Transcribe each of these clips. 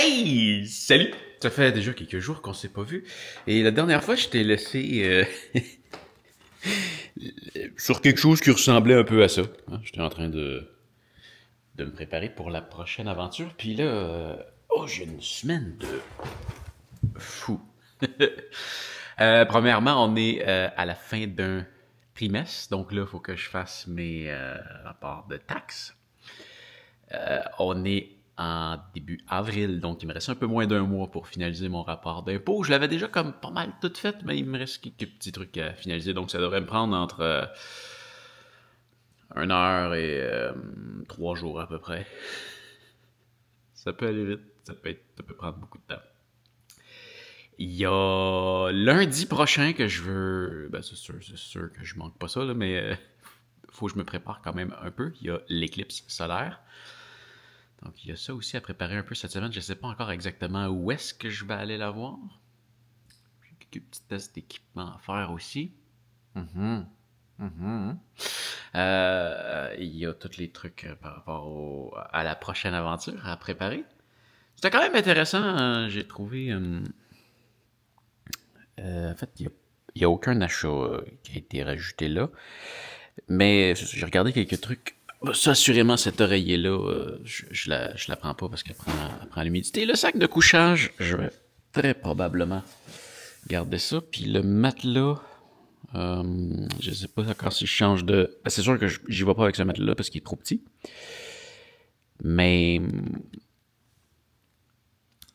Hey! Salut! Ça fait déjà quelques jours qu'on s'est pas vu. Et la dernière fois, je t'ai laissé euh, sur quelque chose qui ressemblait un peu à ça. Hein. J'étais en train de, de me préparer pour la prochaine aventure. Puis là, euh, oh, j'ai une semaine de fou. Euh, premièrement, on est à la fin d'un trimestre. Donc là, il faut que je fasse mes rapports de taxes. on est en début avril, donc il me reste un peu moins d'un mois pour finaliser mon rapport d'impôt. Je l'avais déjà comme pas mal tout fait, mais il me reste quelques petits trucs à finaliser, donc ça devrait me prendre entre 1 euh, une heure et euh, trois jours à peu près. Ça peut aller vite, ça peut, être, prendre beaucoup de temps. Il y a lundi prochain que je veux. Ben, c'est sûr, c'est sûr que je manque pas ça, mais il euh, faut que je me prépare quand même un peu. Il y a l'éclipse solaire il y a ça aussi à préparer un peu cette semaine. Je ne sais pas encore exactement où est-ce que je vais aller la voir. J'ai quelques petits tests d'équipement à faire aussi. Mm-hmm. Mm-hmm. Euh, il y a tous les trucs euh, par rapport à la prochaine aventure à préparer. C'était quand même intéressant. Hein. J'ai trouvé. Euh, en fait, il n'y a, aucun achat qui a été rajouté là. Mais j'ai regardé quelques trucs bah, ça, assurément, cet oreiller-là, euh, je, je, la, prends pas parce qu'elle prend, prend l'humidité. Le sac de couchage, je vais très probablement garder ça. Puis le matelas, euh, je sais pas encore si je change de... c'est sûr que j'y vois pas avec ce matelas parce qu'il est trop petit. Mais...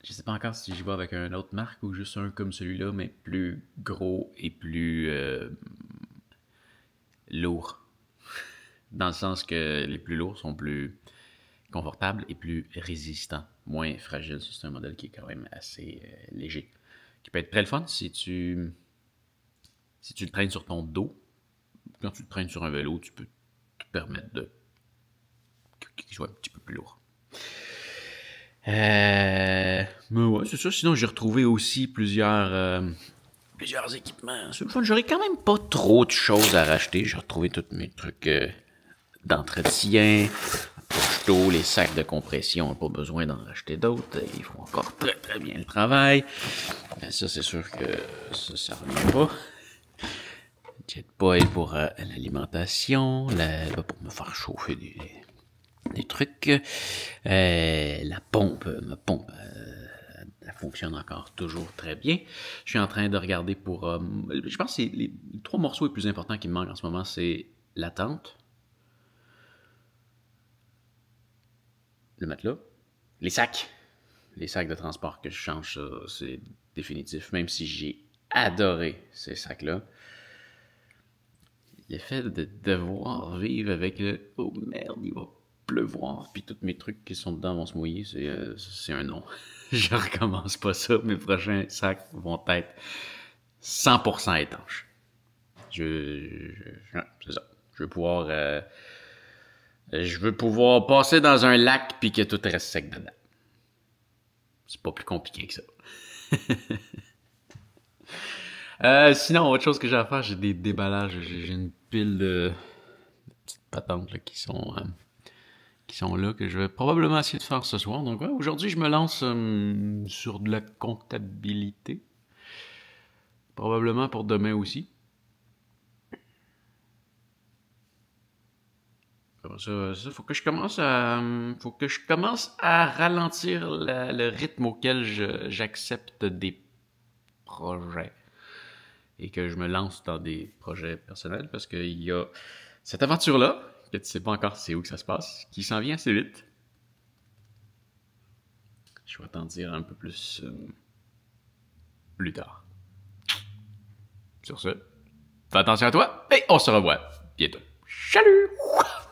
Je sais pas encore si j'y vais avec un autre marque ou juste un comme celui-là, mais plus gros et plus euh, lourd dans le sens que les plus lourds sont plus confortables et plus résistants, moins fragiles. C'est un modèle qui est quand même assez euh, léger, qui peut être très le fun si tu, si tu le traînes sur ton dos. Quand tu le traînes sur un vélo, tu peux te permettre de qu'il soit un petit peu plus lourd. Euh, mais ouais, c'est ça. Sinon, j'ai retrouvé aussi plusieurs, euh, plusieurs équipements. C'est le fun. J'aurais quand même pas trop de choses à racheter. J'ai retrouvé tous mes trucs d'entretien, pocheto, les sacs de compression, pas besoin d'en acheter d'autres. Ils font encore très très bien le travail. Euh, ça, c'est sûr que ça, sert revient pas. Jetboil pour euh, l'alimentation, bah, pour me faire chauffer des, trucs. Euh, la pompe, ma pompe, elle fonctionne encore toujours très bien. Je suis en train de regarder pour... je pense que les trois morceaux les plus importants qui me manquent en ce moment, c'est la tente, le matelas, les sacs, les sacs de transport que je change, c'est définitif, même si j'ai adoré ces sacs-là. Le fait de devoir vivre avec le « oh merde, il va pleuvoir », puis tous mes trucs qui sont dedans vont se mouiller, c'est euh, un non. je recommence pas ça, mes prochains sacs vont être 100% étanches. Je, je c'est ça. Je vais pouvoir... Euh, je veux pouvoir passer dans un lac puis que tout reste sec dedans. C'est pas plus compliqué que ça. Euh, sinon, autre chose que j'ai à faire, j'ai des déballages. J'ai une pile de, petites patentes qui sont euh, qui sont là que je vais probablement essayer de faire ce soir. Donc aujourd'hui, je me lance euh, sur de la comptabilité. Probablement pour demain aussi. ça, faut que je commence à, faut que je commence à ralentir le rythme auquel j'accepte des projets et que je me lance dans des projets personnels parce qu'il y a cette aventure-là, que tu sais pas encore c'est où que ça se passe, qui s'en vient assez vite. Je vais t'en dire un peu plus euh, plus tard. Sur ce, fais attention à toi et on se revoit bientôt. Salut!